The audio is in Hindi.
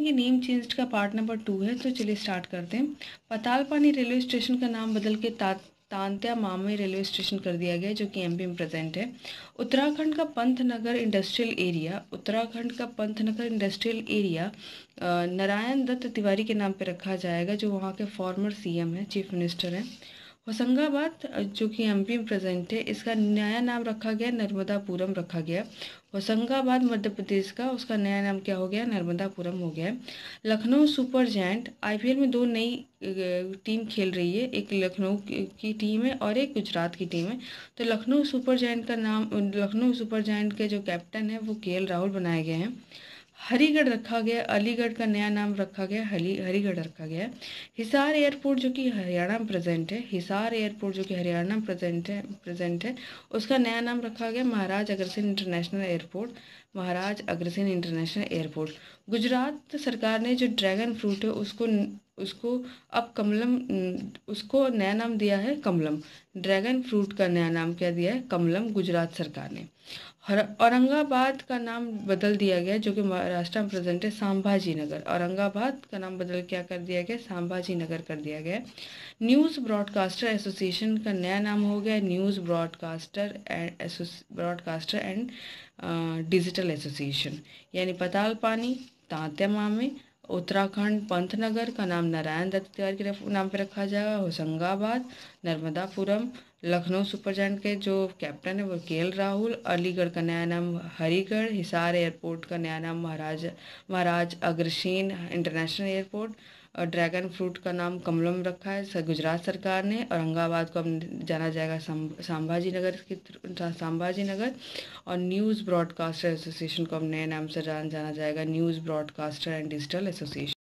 ये नेम चेंज का पार्ट नंबर टू है तो चलिए स्टार्ट करते हैं पतालपानी रेलवे स्टेशन का नाम बदल के ता तांत्या मामे रेलवे स्टेशन कर दिया गया जो कि एमपी में प्रेजेंट है उत्तराखंड का पंथनगर इंडस्ट्रियल एरिया उत्तराखंड का पंथनगर इंडस्ट्रियल एरिया नारायण दत्त तिवारी के नाम पर रखा जाएगा जो वहाँ के फॉर्मर सी हैं चीफ मिनिस्टर हैं होशंगाबाद जो कि एमपी में प्रेजेंट है इसका नया नाम रखा गया नर्मदापुरम रखा गया होशंगाबाद मध्य प्रदेश का उसका नया नाम क्या हो गया नर्मदापुरम हो गया लखनऊ सुपर जैंट आईपीएल में दो नई टीम खेल रही है एक लखनऊ की टीम है और एक गुजरात की टीम है तो लखनऊ सुपर जैंट का नाम लखनऊ सुपर जैंट के जो कैप्टन है वो के राहुल बनाए गए हैं हरीगढ़ रखा गया अलीगढ़ का नया नाम रखा गया हली हरीगढ़ रखा गया है हिसार एयरपोर्ट जो कि हरियाणा में प्रेजेंट है हिसार एयरपोर्ट जो कि हरियाणा में प्रेजेंट है प्रेजेंट है उसका नया नाम रखा गया Maharaj Agrasen international airport Maharaj Agrasen international airport Gujarat सरकार ने जो ड्रैगन फ्रूट है उसको उसको अब कमलम उसको नया नाम दिया है कमलम ड्रैगन फ्रूट का नया नाम क्या दिया है कमलम गुजरात सरकार ने औरंगाबाद का नाम बदल दिया गया जो कि महाराष्ट्र में प्रेजेंट है संभाजी नगर औरंगाबाद का नाम बदल क्या कर दिया गया संभाजी नगर कर दिया गया न्यूज़ ब्रॉडकास्टर एसोसिएशन का नया नाम हो गया news broadcaster and broadcaster and digital association यानी पताल पानी तांत्या मामे उत्तराखंड पंतनगर का नाम नारायण दत्त तिवारी के नाम पे रखा जाएगा होशंगाबाद नर्मदापुरम लखनऊ सुपर के जो कैप्टन है वो के राहुल अलीगढ़ का नया नाम हरीगढ़ हिसार एयरपोर्ट का नया नाम महाराज महाराज अग्रसेन इंटरनेशनल एयरपोर्ट और ड्रैगन फ्रूट का नाम कमलम रखा है गुजरात सरकार ने औरंगाबाद को अब जाना जाएगा संभाजी नगर के संभाजी नगर और न्यूज़ ब्रॉडकास्टर एसोसिएशन को अब नए नाम से जाना जाएगा news broadcaster and digital association